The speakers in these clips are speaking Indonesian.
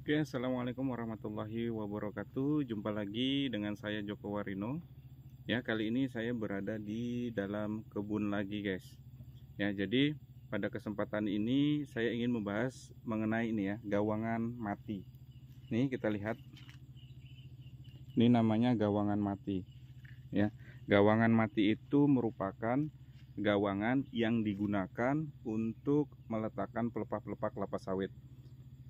Oke, assalamualaikum warahmatullahi wabarakatuh. Jumpa lagi dengan saya Joko Warino. Ya, kali ini saya berada di dalam kebun lagi, guys. Ya, jadi pada kesempatan ini saya ingin membahas mengenai ini ya, gawangan mati. Nih kita lihat, ini namanya gawangan mati. Ya, gawangan mati itu merupakan gawangan yang digunakan untuk meletakkan pelepah-pelepah kelapa sawit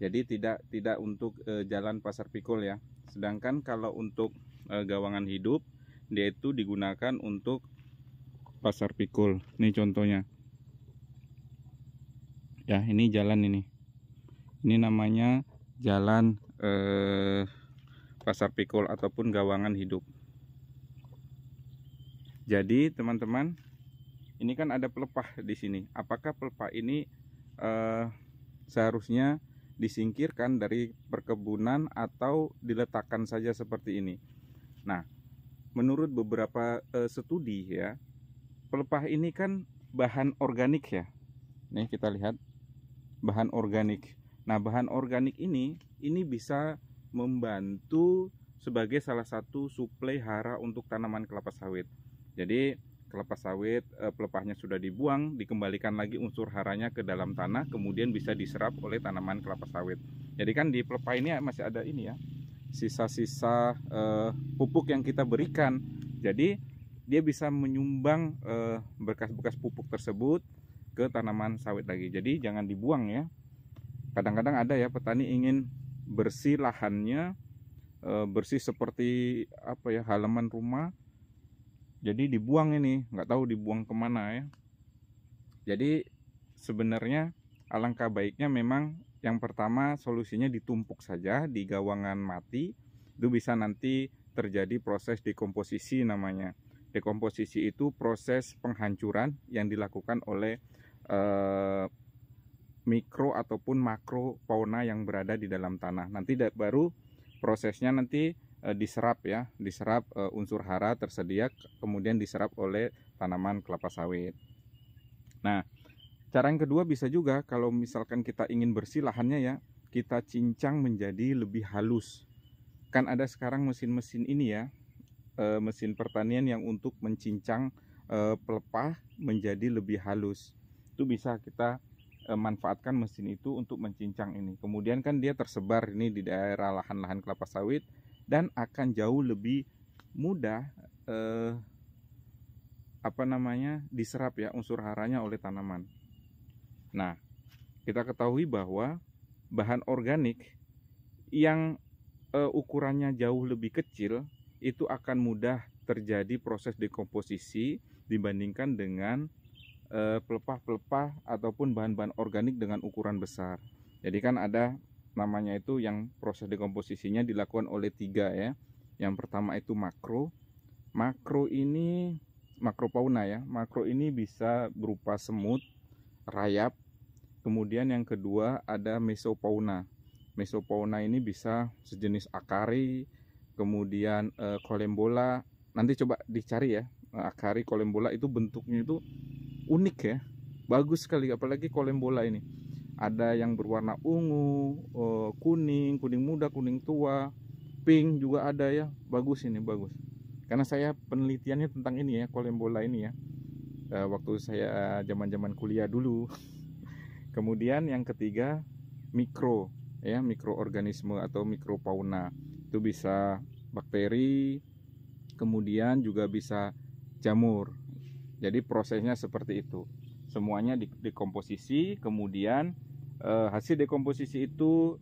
jadi tidak tidak untuk e, jalan pasar pikul ya sedangkan kalau untuk e, gawangan hidup dia itu digunakan untuk pasar pikul ini contohnya ya ini jalan ini ini namanya jalan e, pasar pikul ataupun gawangan hidup jadi teman-teman ini kan ada pelepah di sini apakah pelepah ini eh, seharusnya disingkirkan dari perkebunan atau diletakkan saja seperti ini. Nah, menurut beberapa uh, studi ya, pelepah ini kan bahan organik ya. Nih kita lihat bahan organik. Nah, bahan organik ini ini bisa membantu sebagai salah satu suplai hara untuk tanaman kelapa sawit. Jadi kelapa sawit eh, pelepahnya sudah dibuang, dikembalikan lagi unsur haranya ke dalam tanah, kemudian bisa diserap oleh tanaman kelapa sawit. Jadi kan di pelepah ini masih ada ini ya, sisa-sisa eh, pupuk yang kita berikan. Jadi dia bisa menyumbang eh, berkas-berkas eh, pupuk tersebut ke tanaman sawit lagi. Jadi jangan dibuang ya. Kadang-kadang ada ya petani ingin bersih lahannya, eh, bersih seperti apa ya halaman rumah jadi dibuang ini nggak tahu dibuang kemana ya jadi sebenarnya alangkah baiknya memang yang pertama solusinya ditumpuk saja di gawangan mati itu bisa nanti terjadi proses dekomposisi namanya dekomposisi itu proses penghancuran yang dilakukan oleh eh, mikro ataupun makro fauna yang berada di dalam tanah nanti baru prosesnya nanti Eh, diserap ya, diserap eh, unsur hara tersedia kemudian diserap oleh tanaman kelapa sawit. Nah, cara yang kedua bisa juga kalau misalkan kita ingin bersih lahannya ya, kita cincang menjadi lebih halus. Kan ada sekarang mesin-mesin ini ya, eh, mesin pertanian yang untuk mencincang pelepah menjadi lebih halus. Itu bisa kita manfaatkan mesin itu untuk mencincang ini. Kemudian kan dia tersebar ini di daerah lahan-lahan kelapa sawit dan akan jauh lebih mudah eh, apa namanya diserap ya unsur haranya oleh tanaman. Nah, kita ketahui bahwa bahan organik yang eh, ukurannya jauh lebih kecil itu akan mudah terjadi proses dekomposisi dibandingkan dengan eh, pelepah-pelepah ataupun bahan-bahan organik dengan ukuran besar. Jadi kan ada namanya itu yang proses dekomposisinya dilakukan oleh tiga ya. Yang pertama itu makro. Makro ini makro fauna ya. Makro ini bisa berupa semut, rayap. Kemudian yang kedua ada mesofauna. Mesofauna ini bisa sejenis akari, kemudian e, eh, kolembola. Nanti coba dicari ya. Eh, akari kolembola itu bentuknya itu unik ya. Bagus sekali apalagi kolembola ini ada yang berwarna ungu, eh, kuning, kuning muda, kuning tua, pink juga ada ya. Bagus ini, bagus. Karena saya penelitiannya tentang ini ya, bola ini ya. Eh, waktu saya zaman-zaman kuliah dulu. Kemudian yang ketiga mikro ya, mikroorganisme atau mikrofauna. Itu bisa bakteri, kemudian juga bisa jamur. Jadi prosesnya seperti itu. Semuanya dikomposisi kemudian uh, hasil dekomposisi itu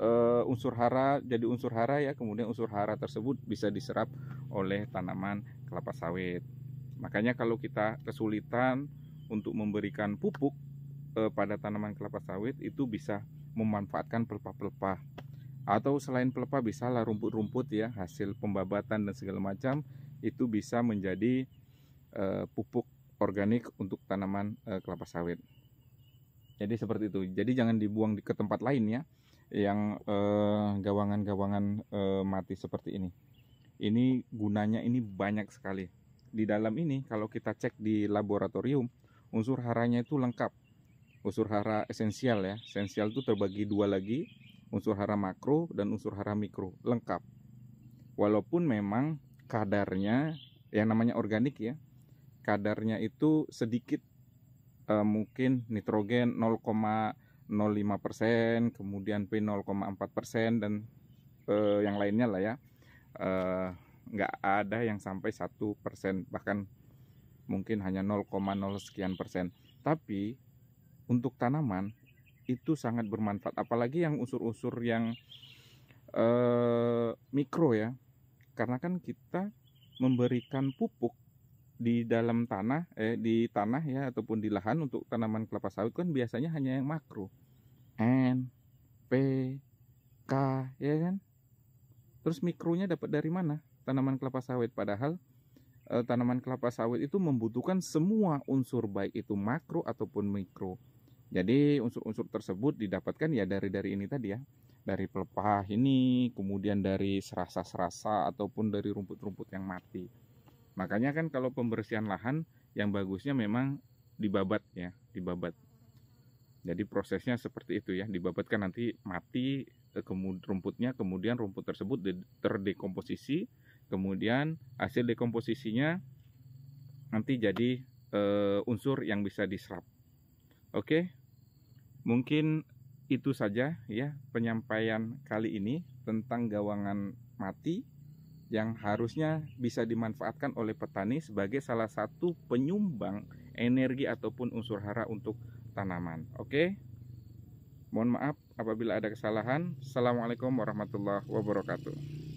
uh, unsur hara jadi unsur hara ya kemudian unsur hara tersebut bisa diserap oleh tanaman kelapa sawit makanya kalau kita kesulitan untuk memberikan pupuk uh, pada tanaman kelapa sawit itu bisa memanfaatkan pelepah-pelepah atau selain pelepah bisa lah rumput-rumput ya hasil pembabatan dan segala macam itu bisa menjadi uh, pupuk organik untuk tanaman uh, kelapa sawit. Jadi seperti itu. Jadi jangan dibuang ke tempat lain ya yang eh, gawangan-gawangan eh, eh, mati seperti ini. Ini gunanya ini banyak sekali. Di dalam ini kalau kita cek di laboratorium unsur haranya itu lengkap. Unsur hara esensial ya. Esensial itu terbagi dua lagi, unsur hara makro dan unsur hara mikro, lengkap. Walaupun memang kadarnya yang namanya organik ya, kadarnya itu sedikit uh, mungkin nitrogen 0,05% kemudian P 0,4% dan uh, yang lainnya lah ya nggak eh, nggak ada yang sampai satu persen bahkan mungkin hanya 0,0 sekian persen tapi untuk tanaman itu sangat bermanfaat apalagi yang unsur-unsur yang uh, mikro ya karena kan kita memberikan pupuk di dalam tanah eh di tanah ya ataupun di lahan untuk tanaman kelapa sawit kan biasanya hanya yang makro N P K ya kan terus mikronya dapat dari mana tanaman kelapa sawit padahal eh, tanaman kelapa sawit itu membutuhkan semua unsur baik itu makro ataupun mikro jadi unsur-unsur tersebut didapatkan ya dari dari ini tadi ya dari pelepah ini kemudian dari serasa-serasa ataupun dari rumput-rumput yang mati Makanya kan kalau pembersihan lahan yang bagusnya memang dibabat ya, dibabat. Jadi prosesnya seperti itu ya, dibabatkan nanti mati eh, kemud rumputnya, kemudian rumput tersebut terdekomposisi, kemudian hasil dekomposisinya nanti jadi e, unsur yang bisa diserap. Oke, mungkin itu saja ya penyampaian kali ini tentang gawangan mati yang harusnya bisa dimanfaatkan oleh petani sebagai salah satu penyumbang energi ataupun unsur hara untuk tanaman. Oke. Mohon maaf apabila ada kesalahan. Assalamualaikum warahmatullahi wabarakatuh.